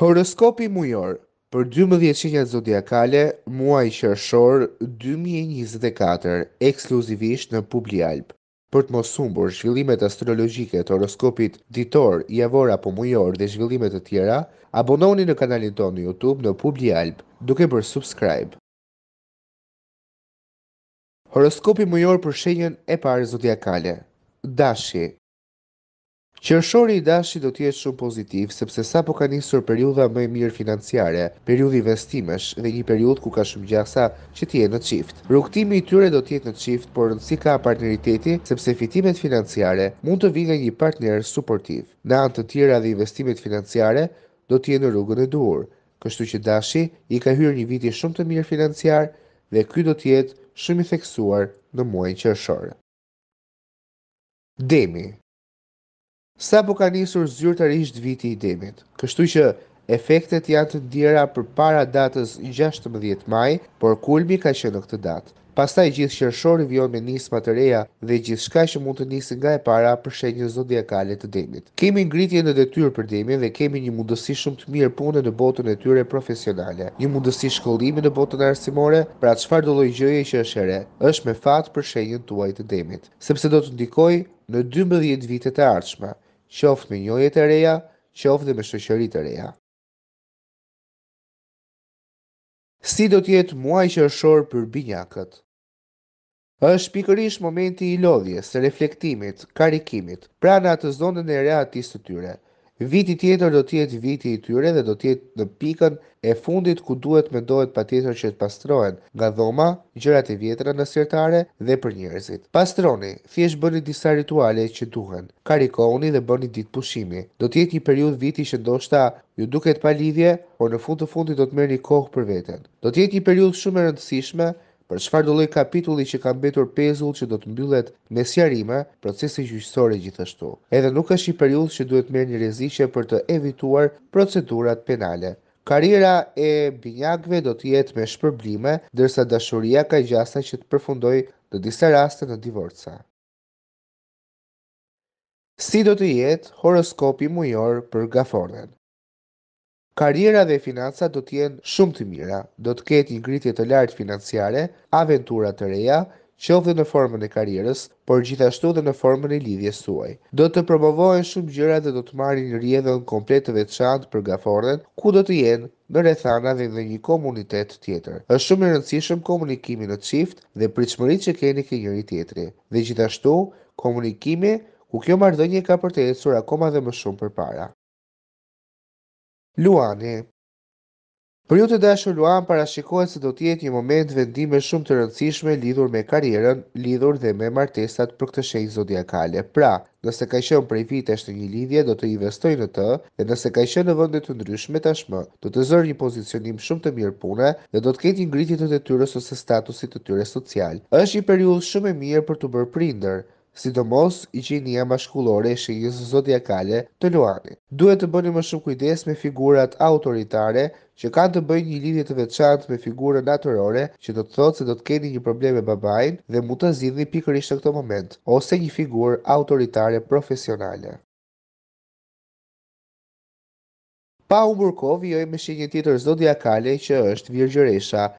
Horoskopi mujor për 12 shenjat zodiakale, muaj qershor 2024, ekskluzivisht në Alp. Për të mos humbur zhvillimet astrologjike të horoskopit ditor, javor apo mujor dhe zhvillimet e tjera, abononi në kanalin tonë në YouTube në Alp duke për subscribe. Horoskopi mujor për shenjën e parë zodiakale, dashi. Qershori i dashi do të jetë shumë pozitiv sepse sapo ka nisur periudha më e mirë financiare, periudhë investimesh dhe një periudhë ku ka shumë gjasa që të në çift. Rrugtimi i tyre do të jetë në çift, por si ka partneriteti sepse fitimet financiare mund të viga një partner suportiv. Në antë të tjera dhe investimet financiare do të jenë në rrugën e duhur, kështu që dashi i ka hyrë një viti shumë të mirë financiar dhe ky do të jetë shumë i theksuar në muajin qershor. Demi sa po ka njësur zyrtarisht viti i demit. Kështu që efektet janë të ndjera për para datës 16 maj, por kulmi ka që në këtë datë. Pastaj gjithë qershori vjon me nisma të reja dhe gjithçka që mund të nisë nga e para për shenjën zodiakale të demit. Kemi ngritje në detyrë për demin dhe kemi një mundësi shumë të mirë pune në botën e tyre profesionale. Një mundësi shkollimi në botën arsimore, pra çfarë do lloj gjëje që është e është me fat për shenjën tuaj të demit, sepse do të ndikojë në 12 vitet e ardhshme qoftë me njëjë të reja, qoftë dhe me shoqëri të reja. Si do të jetë muaji i qershor për binjakët? Është pikërisht momenti i lodhjes, reflektimit, karikimit, pranë atë zonën e rehatisë të tyre. Viti tjetër do tjetë viti i tyre dhe do tjetë në pikën e fundit ku duhet me dohet pa tjetër që të pastrohen nga dhoma, gjërat e vjetra në sirtare dhe për njerëzit. Pastroni, thjesht bëni disa rituale që duhen, karikoni dhe bëni ditë pushimi. Do tjetë një periud viti që ndoshta ju duket pa lidhje, por në fund të fundit do të merë një kohë për veten. Do tjetë një periud shumë e rëndësishme për çfarë do lloj kapitulli që ka mbetur pezull që do të mbyllet me sqarime procesi gjyqësor gjithashtu. Edhe nuk është një periudhë që duhet merrni rreziqe për të evituar procedurat penale. Karriera e Binjakëve do të jetë me shpërblime, ndërsa dashuria ka gjasa që të përfundojë në disa raste në divorca. Si do të jetë horoskopi mujor për Gafordën? karriera dhe financa do të jenë shumë të mira, do të një ngritje të lartë financiare, aventura të reja, dhe në formën e karierës, por gjithashtu dhe në formën e lidhjes suaj. Do të promovohen shumë gjëra dhe do të marrin një rjedhën komplet të veçantë për gaforën, ku do të jenë në rethana dhe në një komunitet tjetër. është shumë e rëndësishëm komunikimi në qift dhe pritëshmëri që keni ke njëri tjetëri. Dhe gjithashtu, komunikimi ku kjo mardhënje ka për të ecur akoma dhe më shumë për para. Luani Për ju të dashur Luan parashikohet se do të jetë një moment vendime shumë të rëndësishme lidhur me karierën, lidhur dhe me martesat për këtë shenjë zodiakale. Pra, nëse ka qenë prej vitesh në një lidhje, do të investoj në të, dhe nëse ka qenë në vende të ndryshme tashmë, do të zërë një pozicionim shumë të mirë pune dhe do të ketë një ngritje të detyrës ose statusit të tyre social. Është një periudhë shumë e mirë për të bërë prindër, sidomos i qenia mashkullore e shenjës zodiakale të Luani. Duhet të bëni më shumë kujdes me figurat autoritare që kanë të bëjnë një lidhje të veçantë me figurën naturore që do të thotë se do të keni një problem me babain dhe mund të zidhni pikërisht në këtë moment ose një figurë autoritare profesionale. Pa u vjoj me shenjë tjetër zodiakale që është Virgjëresha.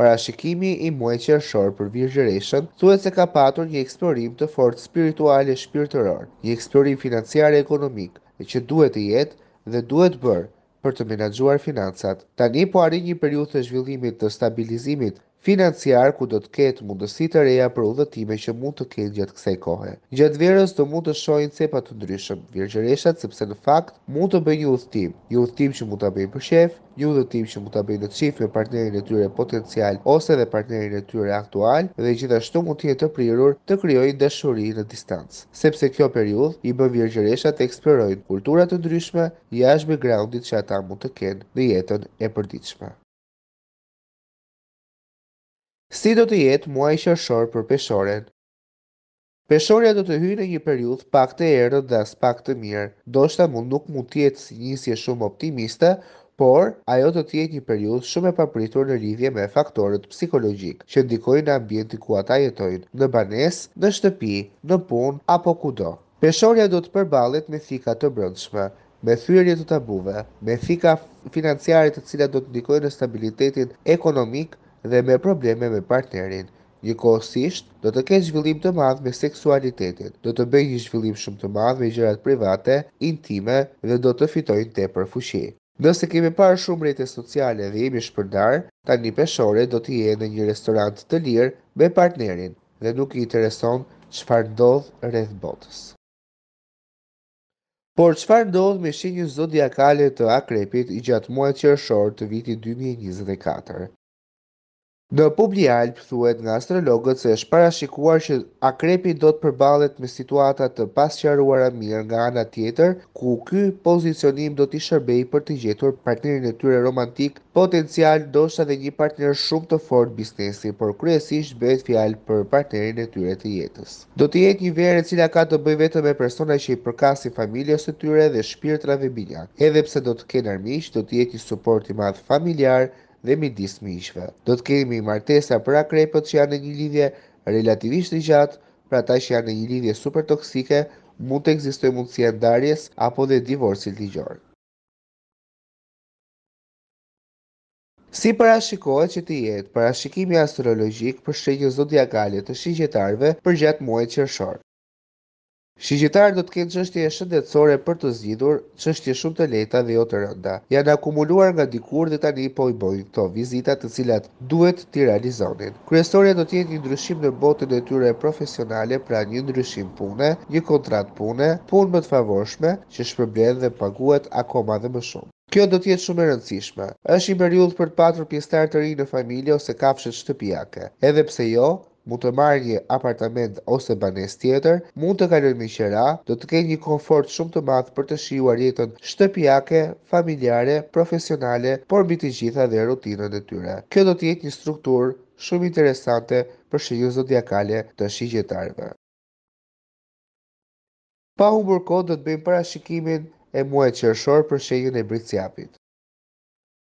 Para shikimi i muaj që për virgjëreshën thuet se ka patur një eksplorim të fort spiritual e shpirtëror, një eksplorim financiar e ekonomik, e që duhet të jetë dhe duhet bërë për të menagjuar financat. Tani po arrin një periut të zhvillimit të stabilizimit financiar ku do të ketë mundësi të reja për udhëtime që mund të ketë gjatë kësaj kohe. Gjatë verës do mund të shojnë cepat të ndryshëm, virgjereshat sepse në fakt mund të bëjnë një udhëtim, një udhëtim që mund të bëjnë për shef, një udhëtim që mund të bëjnë në të me partnerin e tyre potencial ose dhe partnerin e tyre aktual dhe gjithashtu mund të jetë të prirur të kryojnë dashuri në distancë. Sepse kjo periudh, i bën virgjereshat eksplorojnë kultura të ndryshme, jashme groundit që ata mund të kenë në jetën e përditshme. Si do të jetë muaj qershor për peshorën? Peshoria do të hyjë në një periudhë pak të errët dhe as pak të mirë. Do shta mund nuk mund tjetë si njësje shumë optimiste, por ajo do tjetë një periudhë shumë e papritur në lidhje me faktorët psikologjik që ndikojnë në ambienti ku ata jetojnë, në banes, në shtëpi, në pun, apo kudo. Peshoria do të përbalet me thika të brëndshme, me thyrje të tabuve, me thika financiarit të cilat do të ndikojnë në stabilitetin ekonomik dhe me probleme me partnerin. Një kohësisht, do të ke zhvillim të madhë me seksualitetin, do të bëj një zhvillim shumë të madhë me gjërat private, intime dhe do të fitojnë te për fushi. Nëse kemi parë shumë rete sociale dhe jemi shpërdar, ta një peshore do të je në një restorant të lirë me partnerin dhe nuk i intereson farë ndodhë rreth botës. Por farë ndodhë me shenjën zodiakale të akrepit i gjatë muajt qërëshor të vitit 2024? Në publi alpë thuet nga astrologët se është parashikuar që akrepi do të përbalet me situatat të pasqaruara mirë nga ana tjetër, ku ky pozicionim do t'i shërbej për të gjetur partnerin e tyre romantik, potencial do shta dhe një partner shumë të fort biznesi, por kryesisht bëhet fjalë për partnerin e tyre të jetës. Do t'i jetë një verë e cila ka të bëj vetëm me persona që i përkasi familjes të tyre dhe shpirtra dhe binjak. Edhe pse do të kenë armiq, do t'i jetë një support i madh familjar, dhe midis miqve. Do të kemi martesa për akrepët që janë në një lidhje relativisht të gjatë, pra ta që janë në një lidhje super toksike, mund të ekzistoj mundësia ndarjes apo dhe divorcit ligjor. Si parashikohet që të jetë parashikimi astrologjik për shenjën zodiakale të shigjetarve për gjatë muajt qershor. Shigjetarët do të kenë çështje shëndetësore për të zgjidhur, çështje shumë të lehta dhe jo të rënda. Janë akumuluar nga dikur dhe tani po i bojnë këto vizita të cilat duhet t'i realizonin. Kryestoria do të jetë një ndryshim në botën e tyre profesionale, pra një ndryshim pune, një kontratë pune, punë më të favorshme që shpërblen dhe paguhet akoma dhe më shumë. Kjo do të jetë shumë e rëndësishme. Është i periudhë për të patur pjesëtar të rinë në familje ose kafshët shtëpiake. Edhe pse jo, mund të marrë një apartament ose banes tjetër, mund të kalon me qera, do të kenë një komfort shumë të madh për të shijuar jetën shtëpiake, familjare, profesionale, por mbi të gjitha dhe rutinën e tyre. Kjo do të jetë një struktur shumë interesante për shijuar zodiakale të shigjetarve. Pa humbur do të bëjmë parashikimin e muajit qershor për shenjën e Britsjapit.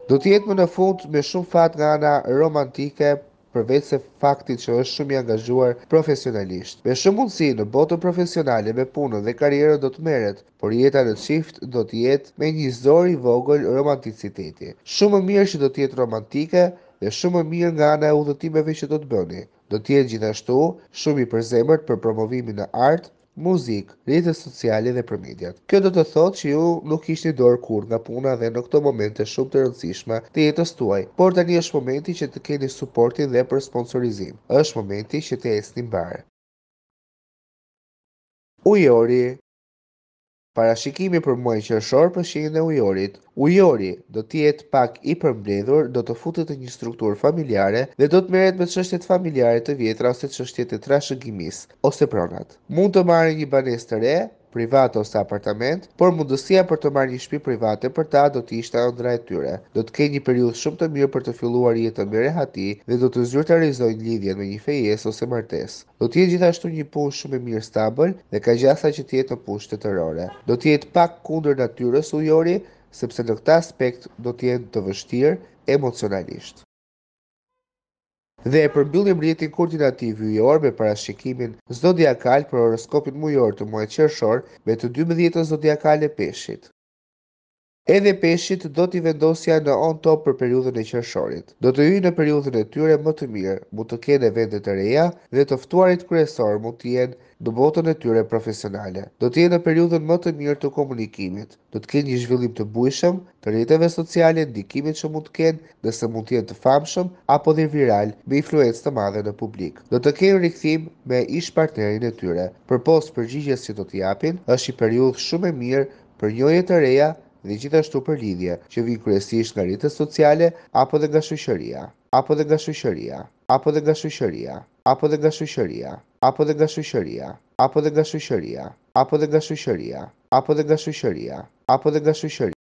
Do të jetë më në fund me shumë fat nga ana romantike, përveç se faktit që është shumë i angazhuar profesionalisht. Me shumë mundësi në botën profesionale me punën dhe karrierën do të merret, por jeta në çift do të jetë me një zor i vogël romanticiteti. Shumë më mirë që do të jetë romantike dhe shumë më mirë nga ana e udhëtimeve që do të bëni. Do të jetë gjithashtu shumë i përzemërt për promovimin e artë, muzik, rrjete sociale dhe për mediat. Kjo do të thotë që ju nuk ishni dorë kur nga puna dhe në këto momente shumë të rëndësishme të jetës tuaj, por tani është momenti që të keni suportin dhe për sponsorizim. është momenti që të esni mbarë. Ujori Parashikimi për muajin qershor për shenjën e Ujorit. Ujori do të jetë pak i përmbledhur, do të futet në një strukturë familjare dhe do të merret me çështje familjare të vjetra ose çështjet e trashëgimisë ose pronat. Mund të marrë një banes të re private ose apartament, por mundësia për të marrë një shtëpi private për ta do të ishte ëndra e tyre. Do të kenë një periudhë shumë të mirë për të filluar jetën me rehati dhe do të zyrtarizojnë lidhjen me një fejes ose martesë. Do të jetë gjithashtu një punë shumë e mirë stabil dhe ka gjasa që të jetë në pushtet të Do të jetë pak kundër natyrës ujori, sepse në këtë aspekt do të jetë të vështirë emocionalisht dhe e përmbyllim rjetin koordinativ i orë me parashikimin zodiakal për horoskopin mujor të muaj qërshor me të 12 zodiakale peshit. Edhe peshit do t'i vendosja në on top për periudhën e qërshorit. Do të ju në periudhën e tyre më të mirë, mu të kene vendet të reja dhe të ftuarit kryesor mu t'jen në botën e tyre profesionale. Do t'jen në periudhën më të mirë të komunikimit, do t'ken një zhvillim të bujshëm, të rriteve sociale, ndikimit që mu t'ken nëse mu t'jen të famshëm apo dhe viral me influencë të madhe në publik. Do të kenë rikëthim me ish partnerin e tyre. Për post që do t'japin, është i periudhë shumë e mirë për të reja dhe gjithashtu për lidhje që vi kryesisht nga rritës sociale apo dhe nga shushëria, apo dhe nga shushëria, apo dhe nga shushëria, apo dhe nga shushëria, apo dhe nga shushëria, apo dhe nga shushëria, apo dhe nga shushëria, apo dhe nga shushëria, apo dhe nga shushëria.